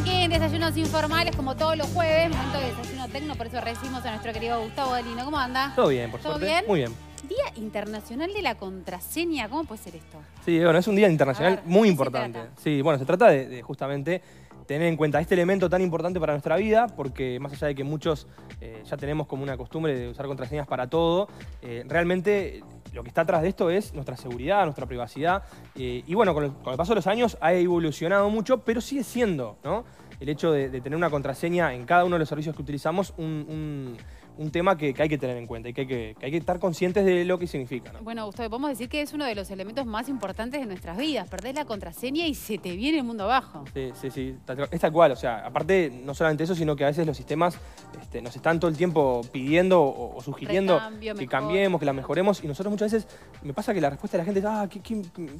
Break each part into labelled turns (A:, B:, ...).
A: aquí en Desayunos Informales, como todos los jueves, momento de desayuno tecno, por eso recibimos a nuestro querido Gustavo Galino. ¿Cómo anda? Todo bien, por ¿Todo Bien? Muy bien. Día Internacional de la Contraseña, ¿cómo puede
B: ser esto? Sí, bueno, es un día internacional muy importante. Sí, bueno, se trata de, justamente tener en cuenta este elemento tan importante para nuestra vida, porque más allá de que muchos eh, ya tenemos como una costumbre de usar contraseñas para todo, eh, realmente lo que está atrás de esto es nuestra seguridad, nuestra privacidad. Eh, y bueno, con el, paso de los años ha evolucionado mucho, pero sigue siendo, ¿no? El hecho de, tener una contraseña en cada uno de los servicios que utilizamos un un tema que, hay que tener en cuenta y que hay que, estar conscientes de lo que significa.
A: Bueno, Gustavo, podemos decir que es uno de los elementos más importantes de nuestras vidas. Perdés la contraseña y se te viene el mundo abajo.
B: Sí, sí, sí. Es tal cual. O sea, aparte, no solamente eso, sino que a veces los sistemas este, nos están todo el tiempo pidiendo o, sugiriendo que cambiemos, que la mejoremos. Y nosotros muchas veces me pasa que la respuesta de la gente es, ah, ¿qué,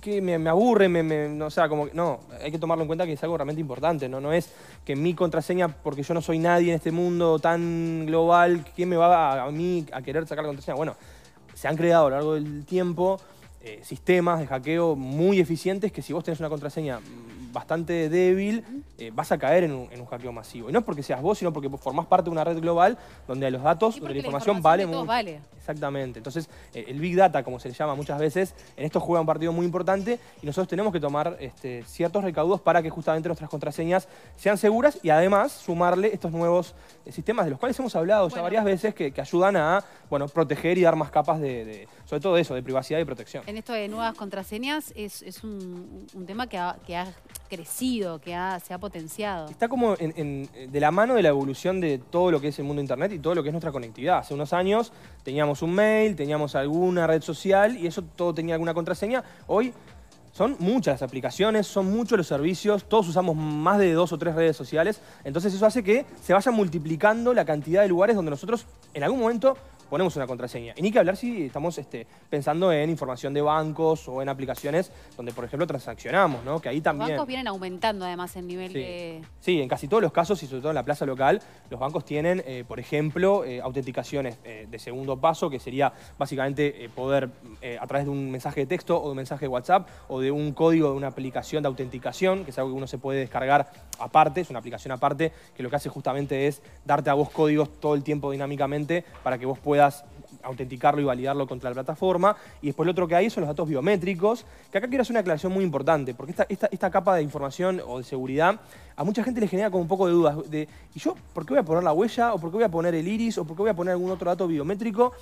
B: qué, me, aburre, me, no, o sea, como que no, hay que tomarlo en cuenta que es algo realmente importante. No, no es que mi contraseña, porque yo no soy nadie en este mundo tan global, que me va a, mí a querer sacar la contraseña? Bueno, se han creado a lo largo del tiempo eh, sistemas de hackeo muy eficientes que si vos tenés una contraseña bastante débil, eh, vas a caer en un, en hackeo masivo. Y no es porque seas vos, sino porque formás parte de una red global donde los datos, de la información, vale mucho. Vale. Exactamente. Entonces, eh, el Big Data, como se le llama muchas veces, en esto juega un partido muy importante y nosotros tenemos que tomar este, ciertos recaudos para que justamente nuestras contraseñas sean seguras y además sumarle estos nuevos eh, sistemas de los cuales hemos hablado ya varias veces que, ayudan a bueno, proteger y dar más capas de, sobre todo eso, de privacidad y protección.
A: En esto de nuevas contraseñas es, un, tema que que ha crecido, que se ha potenciado.
B: Está como eh, de la mano de la evolución de todo lo que es el mundo Internet y todo lo que es nuestra conectividad. Hace unos años teníamos un mail, teníamos alguna red social y eso todo tenía alguna contraseña. Hoy son muchas las aplicaciones, son muchos los servicios, todos usamos más de dos o tres redes sociales, entonces eso hace que se vaya multiplicando la cantidad de lugares donde nosotros en algún momento ponemos una contraseña. Y ni que hablar si estamos este, pensando en información de bancos o en aplicaciones donde, por ejemplo, transaccionamos, ¿no? Que ahí también... Los bancos
A: vienen aumentando además el nivel de.
B: Sí, en casi todos los casos y sobre todo en la plaza local, los bancos tienen, eh, por ejemplo, eh, autenticaciones eh, de segundo paso, que sería básicamente poder, a través de un mensaje de texto o de un mensaje de WhatsApp o de un código de una aplicación de autenticación, que es algo que uno se puede descargar aparte, es una aplicación aparte, que lo que hace justamente es darte a vos códigos todo el tiempo dinámicamente para que vos puedas autenticarlo y validarlo contra la plataforma. Y después lo otro que hay son los datos biométricos, que acá quiero hacer una aclaración muy importante, porque esta, esta capa de información o de seguridad a mucha gente le genera como un poco de dudas de, ¿y yo por qué voy a poner la huella? ¿O por qué voy a poner el iris? ¿O por qué voy a poner algún otro dato biométrico?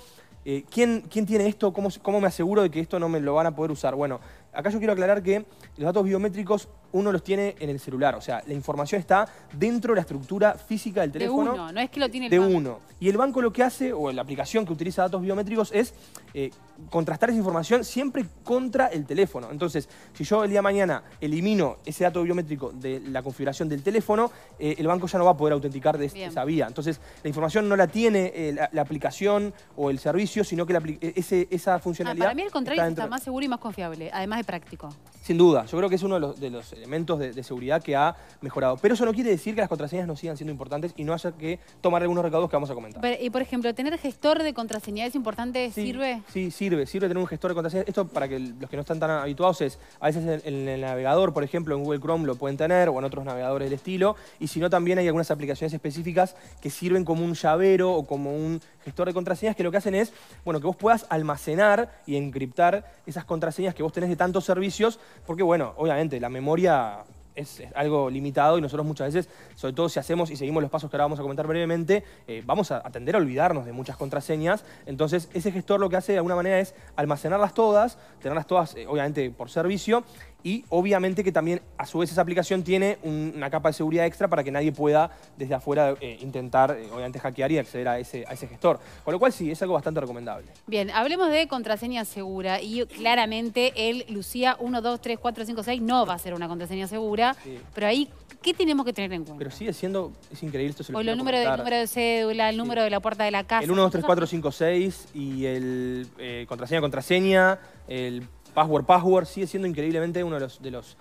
B: Eh, ¿quién, tiene esto? ¿Cómo, ¿Cómo, me aseguro de que esto no me lo van a poder usar? Bueno, Acá yo quiero aclarar que los datos biométricos uno los tiene en el celular, o sea, la información está dentro de la estructura física del teléfono. De uno,
A: no es que lo tiene el De uno.
B: Y el banco lo que hace, o la aplicación que utiliza datos biométricos, es eh, contrastar esa información siempre contra el teléfono. Entonces, si yo el día de mañana elimino ese dato biométrico de la configuración del teléfono, eh, el banco ya no va a poder autenticar de esa vía. Entonces, la información no la tiene eh, la, aplicación o el servicio, sino que e-, esa ah, funcionalidad... para mí, contrario, está, más
A: seguro y más confiable. Además práctico.
B: Sin duda, yo creo que es uno de los, elementos de, seguridad que ha mejorado. Pero eso no quiere decir que las contraseñas no sigan siendo importantes y no haya que tomar algunos recaudos que vamos a comentar.
A: y por ejemplo, ¿tener gestor de contraseñas es importante? ¿Sirve?
B: Sí, sirve. Sirve tener un gestor de contraseñas. Esto para que los que no están tan habituados es, a veces en, en, el navegador, por ejemplo, en Google Chrome lo pueden tener o en otros navegadores del estilo. Y si no, también hay algunas aplicaciones específicas que sirven como un llavero o como un gestor de contraseñas que lo que hacen es, bueno, que vos puedas almacenar y encriptar esas contraseñas que vos tenés de tantos servicios porque bueno, obviamente la memoria es, algo limitado y nosotros muchas veces, sobre todo si hacemos y seguimos los pasos que ahora vamos a comentar brevemente, eh, vamos a, atender tender a olvidarnos de muchas contraseñas. Entonces, ese gestor lo que hace de alguna manera es almacenarlas todas, tenerlas todas, eh, obviamente, por servicio, y obviamente que también a su vez esa aplicación tiene una capa de seguridad extra para que nadie pueda desde afuera eh, intentar, eh, obviamente, hackear y acceder a ese, gestor. Con lo cual sí, es algo bastante recomendable.
A: Bien, hablemos de contraseña segura y claramente el Lucía 123456 3, no va a ser una contraseña segura, pero ahí, ¿qué tenemos que tener en
B: cuenta? Pero sigue siendo, es increíble esto. Se lo o el número de
A: cédula, el número de la puerta de la casa. El 1, 2, 3, 4,
B: 5, 6 y el eh, contraseña, contraseña, el Password, password sigue siendo increíblemente uno de los... De los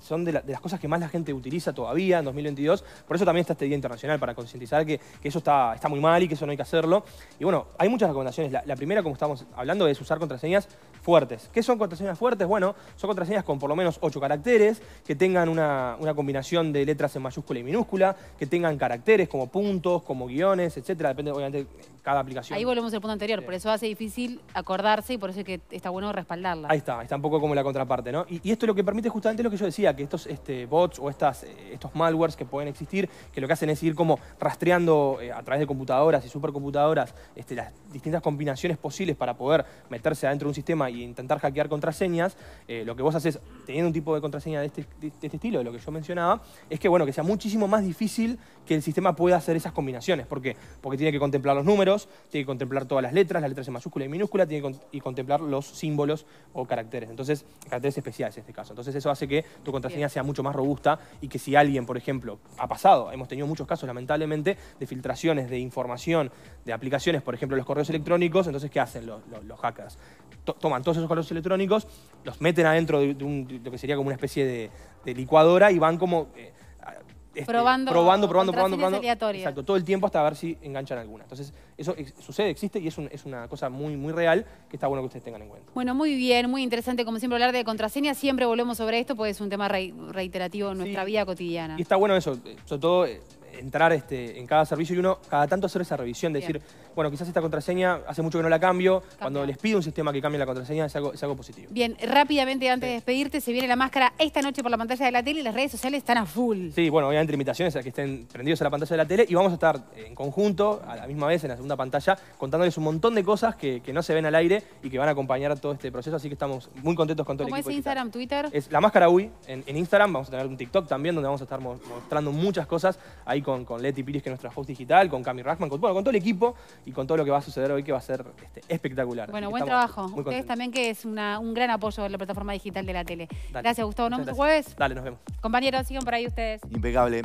B: son de, las cosas que más la gente utiliza todavía en 2022. Por eso también está este Día Internacional, para concientizar que, que, eso está, está muy mal y que eso no hay que hacerlo. Y bueno, hay muchas recomendaciones. La, la primera, como estamos hablando, es usar contraseñas fuertes. ¿Qué son contraseñas fuertes? Bueno, son contraseñas con por lo menos ocho caracteres, que tengan una, combinación de letras en mayúscula y minúscula, que tengan caracteres como puntos, como guiones, etcétera, depende obviamente de cada aplicación. Ahí
A: volvemos al punto anterior, por eso hace difícil acordarse y por eso es que está bueno respaldarla. Ahí
B: está, está un poco como la contraparte, ¿no? Y, y esto lo que permite justamente lo que yo decía, que estos este, bots o estas, eh, estos malwares que pueden existir, que lo que hacen es ir como rastreando eh, a través de computadoras y supercomputadoras este, las distintas combinaciones posibles para poder meterse adentro de un sistema y intentar hackear contraseñas, eh, lo que vos haces teniendo un tipo de contraseña este, de este, estilo, de lo que yo mencionaba, es que, bueno, que sea muchísimo más difícil que el sistema pueda hacer esas combinaciones. ¿Por qué? Porque tiene que contemplar los números, tiene que contemplar todas las letras, las letras en mayúscula y minúscula, tiene y contemplar los símbolos o caracteres. Entonces, caracteres especiales en este caso. Entonces, eso hace que tu contraseña sea mucho más robusta y que si alguien, por ejemplo, ha pasado, hemos tenido muchos casos, lamentablemente, de filtraciones de información de aplicaciones, por ejemplo, los correos electrónicos, entonces, ¿qué hacen los, hackers? todos esos colores electrónicos, los meten adentro de, lo que sería como una especie de, licuadora y van como... Eh, este, probando, probando, probando, probando, Exacto, todo el tiempo hasta ver si enganchan alguna. Entonces, eso sucede, existe y es, es, una cosa muy, muy real que está bueno que ustedes tengan en cuenta.
A: Bueno, muy bien, muy interesante, como siempre, hablar de contraseña. Siempre volvemos sobre esto porque es un tema reiterativo en nuestra vida cotidiana. Y
B: está bueno eso, eh, sobre todo eh, entrar este, en cada servicio y uno cada tanto hacer esa revisión, decir, bueno, quizás esta contraseña hace mucho que no la cambio, cuando les pido un sistema que cambie la contraseña es algo, positivo.
A: Bien, rápidamente antes de despedirte, se viene la máscara esta noche por la pantalla de la tele y las redes sociales están a full.
B: Sí, bueno, obviamente invitaciones a que estén prendidos a la pantalla de la tele y vamos a estar en conjunto, a la misma vez, en la segunda pantalla, contándoles un montón de cosas que, no se ven al aire y que van a acompañar todo este proceso, así que estamos muy contentos con todo el equipo. ¿Cómo es
A: Instagram, Twitter?
B: Es La Máscara UI en, Instagram, vamos a tener un TikTok también donde vamos a estar mostrando muchas cosas ahí con, Leti Piris, que es nuestra host digital, con Cami Rachman, con, bueno, con todo el equipo y con todo lo que va a suceder hoy, que va a ser este, espectacular. Bueno, buen trabajo. Ustedes
A: también, que es un gran apoyo de la plataforma digital de la tele. Gracias, Gustavo. Nos vemos jueves. Dale, nos vemos. Compañeros, sigan por ahí ustedes.
B: Impecable.